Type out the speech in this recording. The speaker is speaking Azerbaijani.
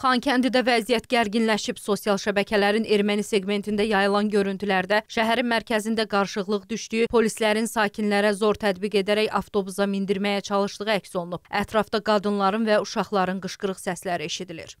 Xankəndidə vəziyyət gərginləşib. Sosial şəbəkələrin erməni segmentində yayılan görüntülərdə şəhərin mərkəzində qarşıqlıq düşdüyü, polislərin sakinlərə zor tətbiq edərək avtobusa mindirməyə çalışdığı əks olunub. Ətrafda qadınların və uşaqların qışqırıq səsləri eşidilir.